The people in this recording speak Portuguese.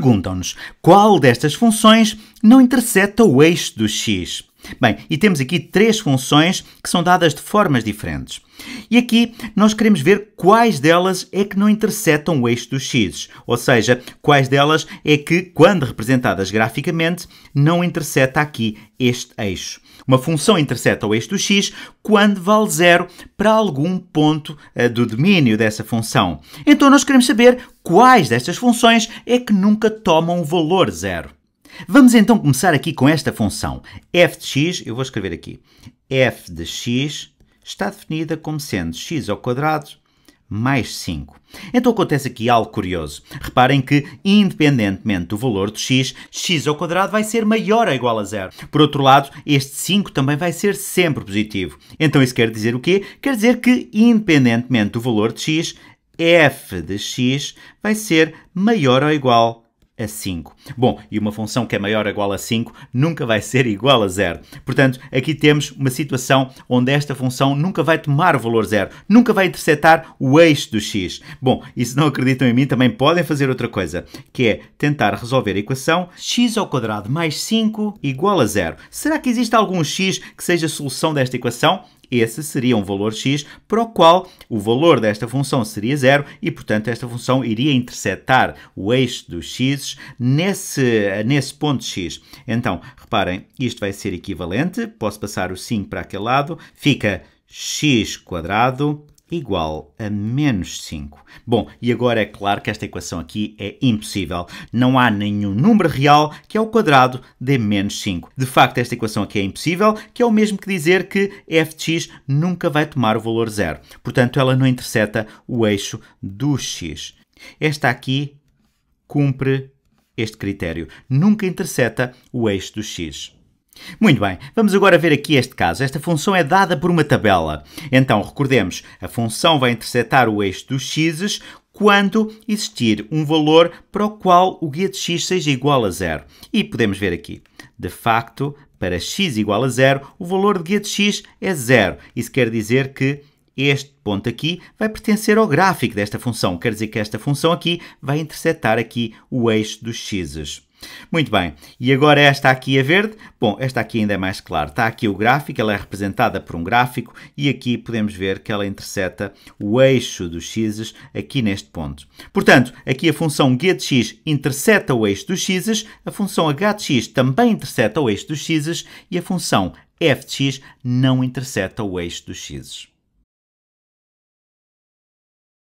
Perguntam-nos qual destas funções não intercepta o eixo do x. Bem, e temos aqui três funções que são dadas de formas diferentes. E aqui nós queremos ver quais delas é que não interceptam o eixo dos x, ou seja, quais delas é que, quando representadas graficamente, não intercepta aqui este eixo. Uma função intercepta o eixo do x quando vale zero para algum ponto uh, do domínio dessa função. Então nós queremos saber quais destas funções é que nunca tomam o valor zero. Vamos então começar aqui com esta função. f de x, eu vou escrever aqui, f de x está definida como sendo x ao quadrado mais 5. Então acontece aqui algo curioso. Reparem que, independentemente do valor de x, x ao quadrado vai ser maior ou igual a zero. Por outro lado, este 5 também vai ser sempre positivo. Então isso quer dizer o quê? Quer dizer que, independentemente do valor de x, f de x vai ser maior ou igual a 5. Bom, e uma função que é maior ou igual a 5 nunca vai ser igual a zero. Portanto, aqui temos uma situação onde esta função nunca vai tomar o valor zero, nunca vai interceptar o eixo do x. Bom, e se não acreditam em mim, também podem fazer outra coisa, que é tentar resolver a equação x ao quadrado mais 5 igual a zero. Será que existe algum x que seja a solução desta equação? esse seria um valor x para o qual o valor desta função seria zero e, portanto, esta função iria interceptar o eixo dos x nesse, nesse ponto x. Então, reparem, isto vai ser equivalente, posso passar o 5 para aquele lado, fica x quadrado igual a menos 5. Bom, e agora é claro que esta equação aqui é impossível. Não há nenhum número real que é o quadrado de menos 5. De facto, esta equação aqui é impossível, que é o mesmo que dizer que f de x nunca vai tomar o valor zero. Portanto, ela não interceta o eixo do x. Esta aqui cumpre este critério. Nunca interceta o eixo do x. Muito bem, vamos agora ver aqui este caso. Esta função é dada por uma tabela. Então, recordemos, a função vai interceptar o eixo dos x quando existir um valor para o qual o guia de x seja igual a zero. E podemos ver aqui, de facto, para x igual a zero, o valor de guia de x é zero. Isso quer dizer que este ponto aqui vai pertencer ao gráfico desta função. Quer dizer que esta função aqui vai interceptar aqui o eixo dos x's. Muito bem, e agora esta aqui é verde? Bom, esta aqui ainda é mais clara. Está aqui o gráfico, ela é representada por um gráfico e aqui podemos ver que ela interseta o eixo dos x's aqui neste ponto. Portanto, aqui a função g de x interseta o eixo dos x's. a função h de x também interseta o eixo dos x's. e a função f de x não interseta o eixo dos x's.